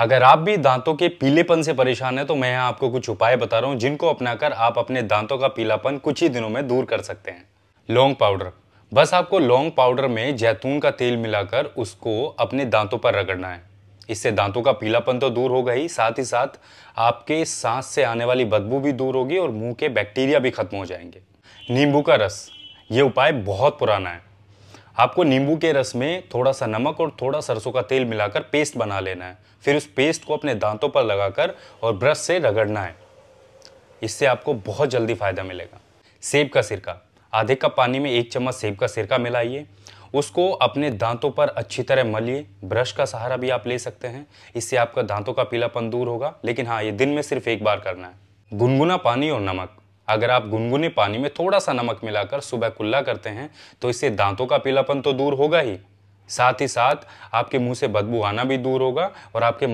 अगर आप भी दांतों के पीलेपन से परेशान हैं तो मैं यहाँ आपको कुछ उपाय बता रहा हूँ जिनको अपनाकर आप अपने दांतों का पीलापन कुछ ही दिनों में दूर कर सकते हैं लौंग पाउडर बस आपको लौंग पाउडर में जैतून का तेल मिलाकर उसको अपने दांतों पर रगड़ना है इससे दांतों का पीलापन तो दूर होगा ही साथ ही साथ आपके सांस से आने वाली बदबू भी दूर होगी और मुंह के बैक्टीरिया भी खत्म हो जाएंगे नींबू का रस ये उपाय बहुत पुराना है आपको नींबू के रस में थोड़ा सा नमक और थोड़ा सरसों का तेल मिलाकर पेस्ट बना लेना है फिर उस पेस्ट को अपने दांतों पर लगाकर और ब्रश से रगड़ना है इससे आपको बहुत जल्दी फ़ायदा मिलेगा सेब का सिरका आधे कप पानी में एक चम्मच सेब का सिरका मिलाइए उसको अपने दांतों पर अच्छी तरह मलिए ब्रश का सहारा भी आप ले सकते हैं इससे आपका दांतों का पीलापन दूर होगा लेकिन हाँ ये दिन में सिर्फ एक बार करना है गुनगुना पानी और नमक अगर आप गुनगुने पानी में थोड़ा सा नमक मिलाकर सुबह कुल्ला करते हैं तो इससे दांतों का पीलापन तो दूर होगा ही साथ ही साथ आपके मुंह से बदबू आना भी दूर होगा और आपके